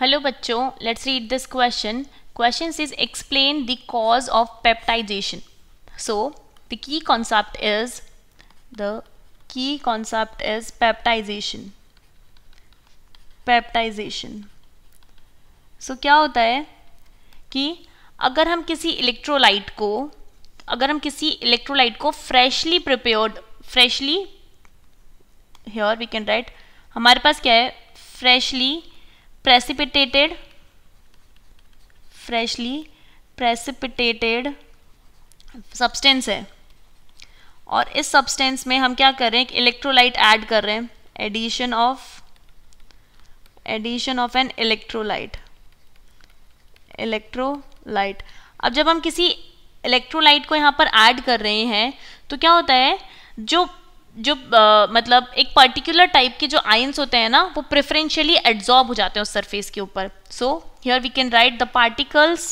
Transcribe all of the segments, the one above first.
hello बच्चों let's read this question question is explain the cause of peptization so the key concept is the key concept is peptization peptization so क्या होता है कि अगर हम किसी इलेक्ट्रोलाइट को अगर हम किसी इलेक्ट्रोलाइट को freshly prepared freshly here we can write हमारे पास क्या है freshly precipitated freshly precipitated substance है और इस सब्सटेंस में हम क्या कर रहे हैं इलेक्ट्रोलाइट ऐड कर रहे हैं addition of addition of an electrolyte electrolyte अब जब हम किसी इलेक्ट्रोलाइट को यहां पर ऐड कर रहे हैं तो क्या होता है जो जो आ, मतलब एक पर्टिकुलर टाइप के जो आयंस होते हैं ना वो प्रेफरेंशियली एड्जॉर्ब हो जाते हैं उस सरफेस के ऊपर so here we can write the particles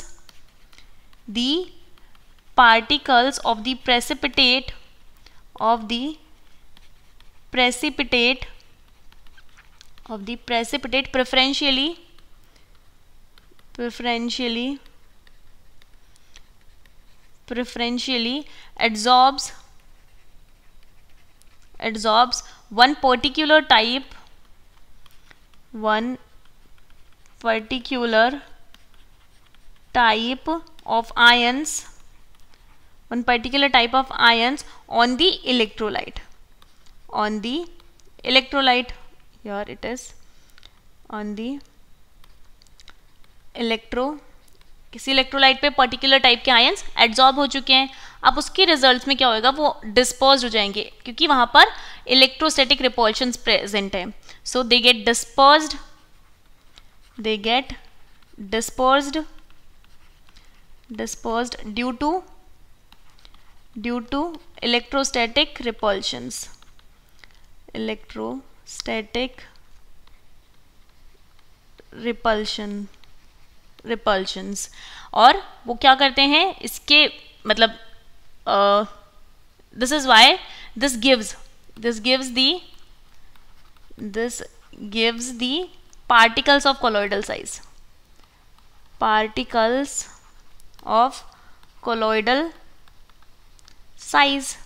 the particles of the precipitate of the precipitate of the precipitate preferentially preferentially preferentially adsorbs adsorbs one particular type one particular type of ions one particular type of ions on the electrolyte on the electrolyte here it is on the electro किसी electrolyte पे particular type के ions adsorb हो चुके हैं अब उसके result में क्या होएगा वो डिस्पोज हो जाएंगे क्योंकि वहां पर इलेक्ट्रोस्टेटिक रिपोल्शन प्रेजेंट है so they get dispose they get dispose dispose due to due to electrostatic repulsion electrostatic repulsion repulsions और वो क्या करते हैं इसके मतलब uh, this is why this gives this gives the this gives the particles of colloidal size particles of colloidal size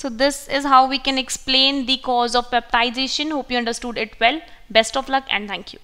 so this is how we can explain the cause of peptidization hope you understood it well best of luck and thank you